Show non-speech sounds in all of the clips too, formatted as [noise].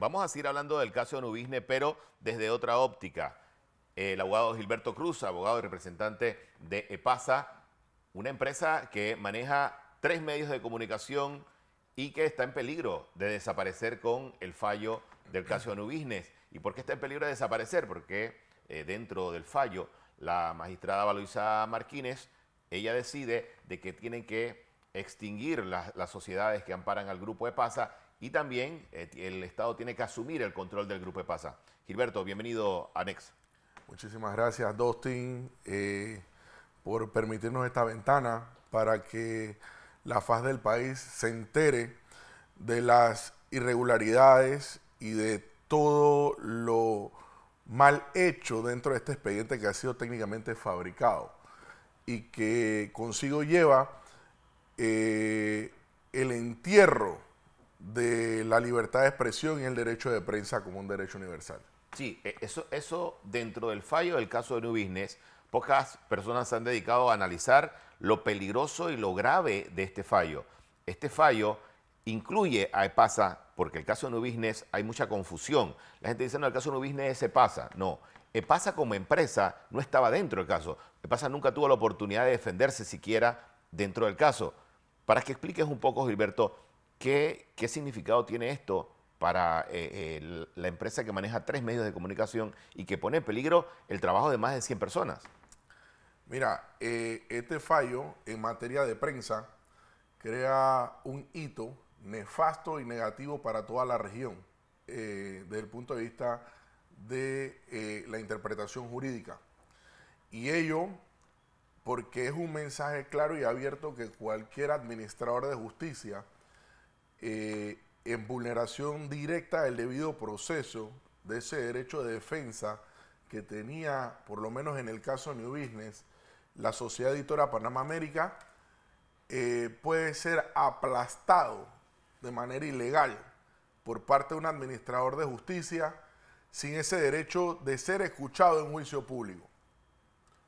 Vamos a seguir hablando del caso de Nubisne, pero desde otra óptica. El abogado Gilberto Cruz, abogado y representante de EPASA, una empresa que maneja tres medios de comunicación y que está en peligro de desaparecer con el fallo del caso de ¿Y por qué está en peligro de desaparecer? Porque eh, dentro del fallo, la magistrada Valoisa Martínez, ella decide de que tienen que extinguir las sociedades que amparan al grupo Epasa y también eh, el Estado tiene que asumir el control del Grupo Pasa Gilberto, bienvenido a NEX. Muchísimas gracias, Dostin, eh, por permitirnos esta ventana para que la faz del país se entere de las irregularidades y de todo lo mal hecho dentro de este expediente que ha sido técnicamente fabricado y que consigo lleva eh, el entierro de la libertad de expresión y el derecho de prensa como un derecho universal. Sí, e, eso, eso dentro del fallo del caso de New Business, pocas personas se han dedicado a analizar lo peligroso y lo grave de este fallo. Este fallo incluye a ah, EPASA, porque el caso de New Business hay mucha confusión. La gente dice, no, el caso de New Business es EPASA. No, EPASA eh, como empresa no estaba dentro del caso. EPASA nunca tuvo la oportunidad de defenderse siquiera dentro del caso. Para que expliques un poco, Gilberto, ¿Qué, significado tiene esto para eh, eh, la empresa que maneja tres medios de comunicación y que pone en peligro el trabajo de más de 100 personas? Mira, eh, este fallo en materia de prensa crea un hito nefasto y negativo para toda la región desde el punto de vista de la interpretación jurídica. Y ello porque es un mensaje claro y abierto que cualquier administrador de justicia eh, en vulneración directa del debido proceso de ese derecho de defensa que tenía, por lo menos en el caso New Business, la Sociedad Editora Panamá América, eh, puede ser aplastado de manera ilegal por parte de un administrador de justicia sin ese derecho de ser escuchado en juicio público.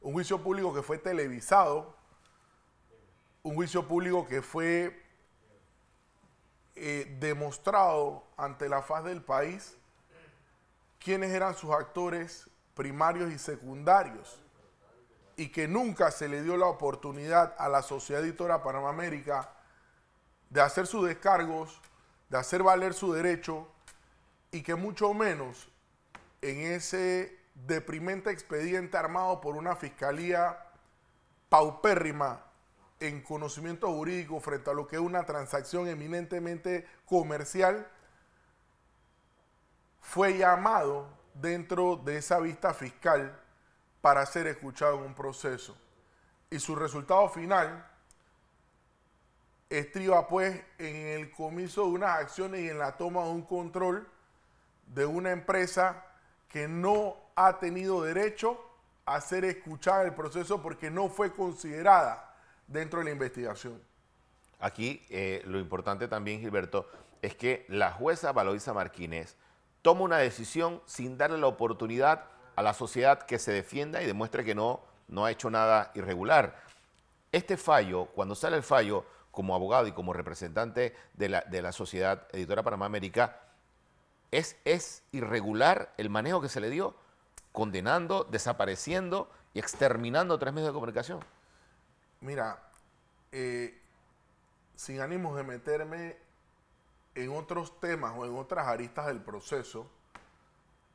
Un juicio público que fue televisado, un juicio público que fue eh, demostrado ante la faz del país quiénes eran sus actores primarios y secundarios y que nunca se le dio la oportunidad a la Sociedad Editora Panamérica de hacer sus descargos, de hacer valer su derecho y que mucho menos en ese deprimente expediente armado por una fiscalía paupérrima en conocimiento jurídico frente a lo que es una transacción eminentemente comercial, fue llamado dentro de esa vista fiscal para ser escuchado en un proceso. Y su resultado final estriba pues en el comiso de unas acciones y en la toma de un control de una empresa que no ha tenido derecho a ser escuchada en el proceso porque no fue considerada dentro de la investigación. Aquí eh, lo importante también, Gilberto, es que la jueza Valoisa Marquínez toma una decisión sin darle la oportunidad a la sociedad que se defienda y demuestre que no, no ha hecho nada irregular. Este fallo, cuando sale el fallo, como abogado y como representante de la, de la sociedad editora Panamá América, es, es irregular el manejo que se le dio, condenando, desapareciendo y exterminando tres medios de comunicación. Mira, eh, sin ánimos de meterme en otros temas o en otras aristas del proceso,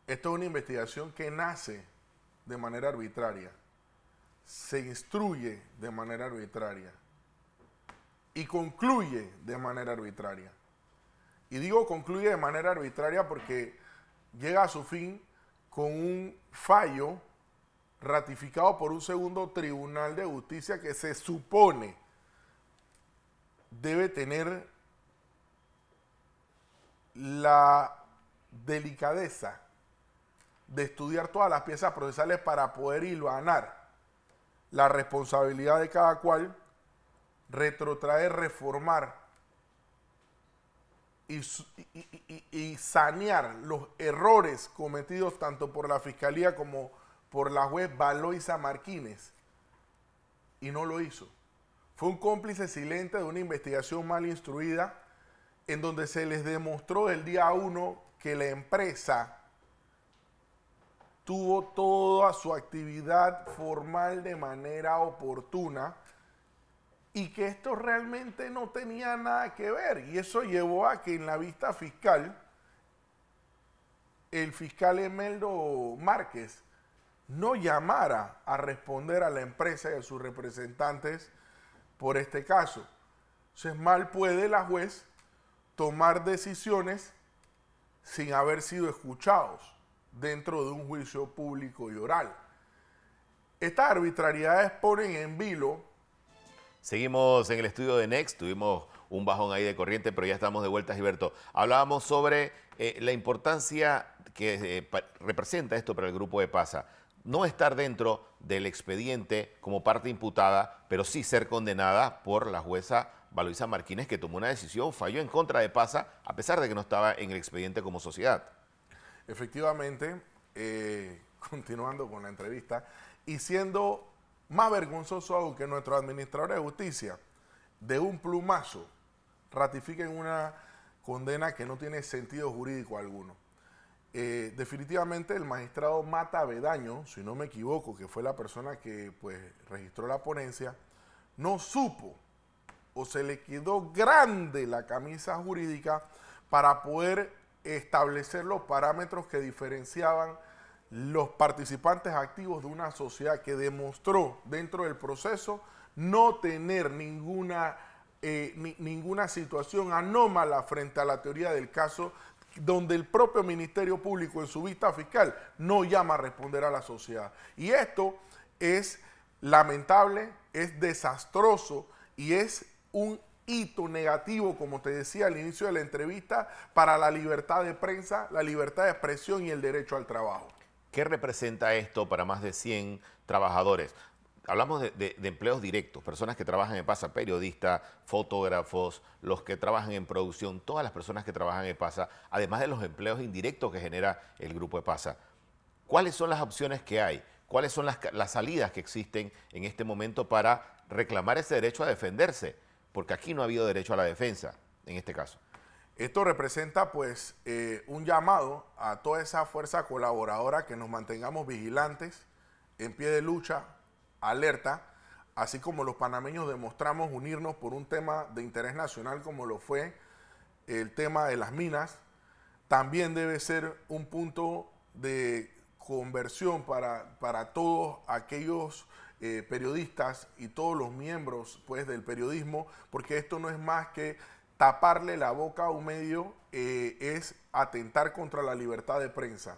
esto es una investigación que nace de manera arbitraria, se instruye de manera arbitraria y concluye de manera arbitraria. Y digo concluye de manera arbitraria porque llega a su fin con un fallo ratificado por un segundo tribunal de justicia que se supone debe tener la delicadeza de estudiar todas las piezas procesales para poder hilvanar la responsabilidad de cada cual, retrotraer, reformar y, sanear los errores cometidos tanto por la Fiscalía como por por la juez Valoisa Martínez y no lo hizo. Fue un cómplice silente de una investigación mal instruida en donde se les demostró el día 1 que la empresa tuvo toda su actividad formal de manera oportuna y que esto realmente no tenía nada que ver. Y eso llevó a que en la vista fiscal, el fiscal Emeldo Márquez no llamara a responder a la empresa y a sus representantes por este caso. Entonces mal puede la juez tomar decisiones sin haber sido escuchados dentro de un juicio público y oral. Estas arbitrariedades ponen en vilo. Seguimos en el estudio de Next, tuvimos un bajón ahí de corriente, pero ya estamos de vuelta, Gilberto. Hablábamos sobre eh, la importancia que eh, representa esto para el grupo de PASA no estar dentro del expediente como parte imputada, pero sí ser condenada por la jueza Valoisa Martínez, que tomó una decisión, falló en contra de Pasa, a pesar de que no estaba en el expediente como sociedad. Efectivamente, eh, [laughs] continuando con la entrevista, y siendo más vergonzoso aún que nuestro administrador de justicia, de un plumazo, ratifiquen una condena que no tiene sentido jurídico alguno. Eh, definitivamente el magistrado Mata Bedaño, si no me equivoco, que fue la persona que pues, registró la ponencia, no supo o se le quedó grande la camisa jurídica para poder establecer los parámetros que diferenciaban los participantes activos de una sociedad que demostró dentro del proceso no tener ninguna, eh, ninguna situación anómala frente a la teoría del caso donde el propio Ministerio Público en su vista fiscal no llama a responder a la sociedad. Y esto es lamentable, es desastroso y es un hito negativo, como te decía al inicio de la entrevista, para la libertad de prensa, la libertad de expresión y el derecho al trabajo. ¿Qué representa esto para más de 100 trabajadores? hablamos de, empleos directos, personas que trabajan en PASA, periodistas, fotógrafos, los que trabajan en producción, todas las personas que trabajan en PASA, además de los empleos indirectos que genera el grupo de PASA. ¿Cuáles son las opciones que hay? ¿Cuáles son las, salidas que existen en este momento para reclamar ese derecho a defenderse? Porque aquí no ha habido derecho a la defensa, en este caso. Esto representa pues eh, un llamado a toda esa fuerza colaboradora que nos mantengamos vigilantes, en pie de lucha, alerta, así como los panameños demostramos unirnos por un tema de interés nacional como lo fue el tema de las minas, también debe ser un punto de conversión para, para todos aquellos eh, periodistas y todos los miembros pues, del periodismo, porque esto no es más que taparle la boca a un medio, eh, es atentar contra la libertad de prensa.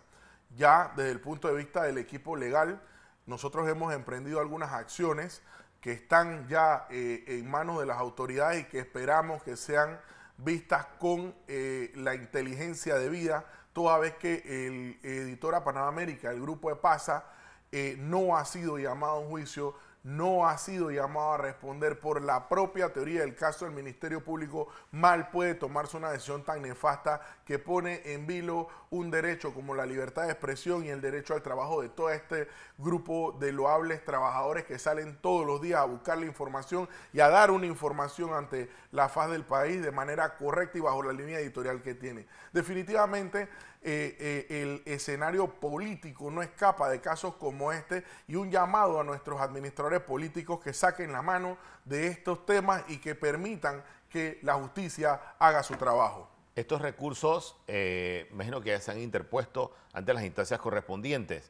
Ya desde el punto de vista del equipo legal, nosotros hemos emprendido algunas acciones que están ya eh, en manos de las autoridades y que esperamos que sean vistas con eh, la inteligencia debida, toda vez que el editora América, el grupo de PASA, eh, no ha sido llamado a un juicio no ha sido llamado a responder por la propia teoría del caso del Ministerio Público, mal puede tomarse una decisión tan nefasta que pone en vilo un derecho como la libertad de expresión y el derecho al trabajo de todo este grupo de loables trabajadores que salen todos los días a buscar la información y a dar una información ante la faz del país de manera correcta y bajo la línea editorial que tiene. Definitivamente, eh, eh, el escenario político no escapa de casos como este y un llamado a nuestros administradores políticos que saquen la mano de estos temas y que permitan que la justicia haga su trabajo. Estos recursos, eh, me imagino que ya se han interpuesto ante las instancias correspondientes.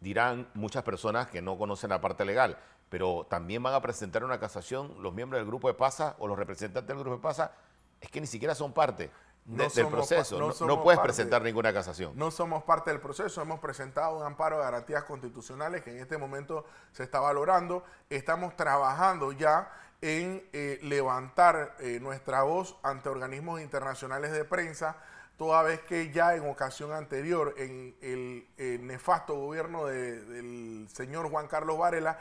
Dirán muchas personas que no conocen la parte legal, pero también van a presentar una casación los miembros del grupo de PASA o los representantes del grupo de PASA, es que ni siquiera son parte no del proceso. No, puedes presentar ninguna casación. No somos parte del proceso, hemos presentado un amparo de garantías constitucionales que en este momento se está valorando. Estamos trabajando ya en eh, levantar eh, nuestra voz ante organismos internacionales de prensa, toda vez que ya en ocasión anterior, en el, eh, nefasto gobierno del señor Juan Carlos Varela,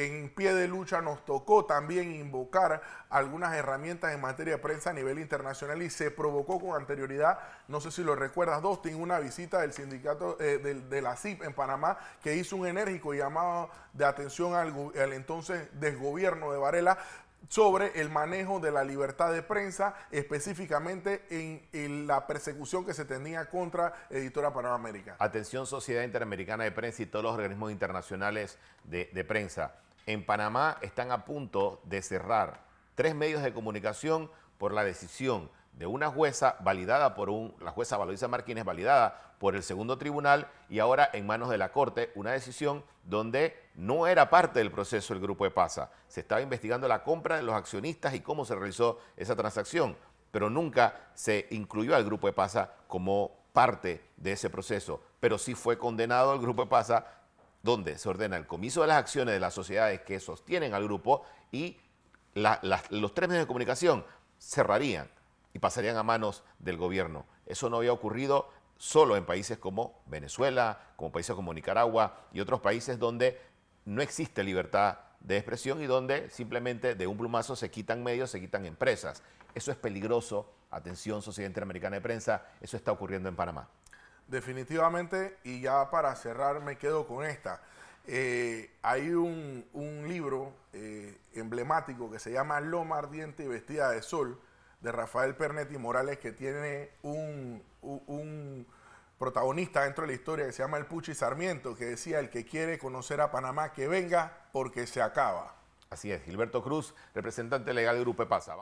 en pie de lucha nos tocó también invocar algunas herramientas en materia de prensa a nivel internacional y se provocó con anterioridad, no sé si lo recuerdas, Dostin, una visita del sindicato eh, de, la CIP en Panamá que hizo un enérgico llamado de atención al, entonces desgobierno de Varela sobre el manejo de la libertad de prensa, específicamente en, la persecución que se tenía contra Editora Panamérica. Atención Sociedad Interamericana de Prensa y todos los organismos internacionales de prensa en Panamá están a punto de cerrar tres medios de comunicación por la decisión de una jueza validada por un, la jueza Valoisa Martínez, validada por el segundo tribunal y ahora en manos de la Corte, una decisión donde no era parte del proceso el grupo de PASA. Se estaba investigando la compra de los accionistas y cómo se realizó esa transacción, pero nunca se incluyó al grupo de PASA como parte de ese proceso. Pero sí fue condenado al grupo de PASA donde se ordena el comiso de las acciones de las sociedades que sostienen al grupo y los tres medios de comunicación cerrarían y pasarían a manos del gobierno. Eso no había ocurrido solo en países como Venezuela, como países como Nicaragua y otros países donde no existe libertad de expresión y donde simplemente de un plumazo se quitan medios, se quitan empresas. Eso es peligroso. Atención, Sociedad Interamericana de Prensa, eso está ocurriendo en Panamá. Definitivamente, y ya para cerrar me quedo con esta. Eh, hay un, libro eh, emblemático que se llama Loma Ardiente y Vestida de Sol, de Rafael Pernetti Morales, que tiene un, protagonista dentro de la historia que se llama el Puchi Sarmiento, que decía, el que quiere conocer a Panamá, que venga porque se acaba. Así es, Gilberto Cruz, representante legal de Grupo Pasa.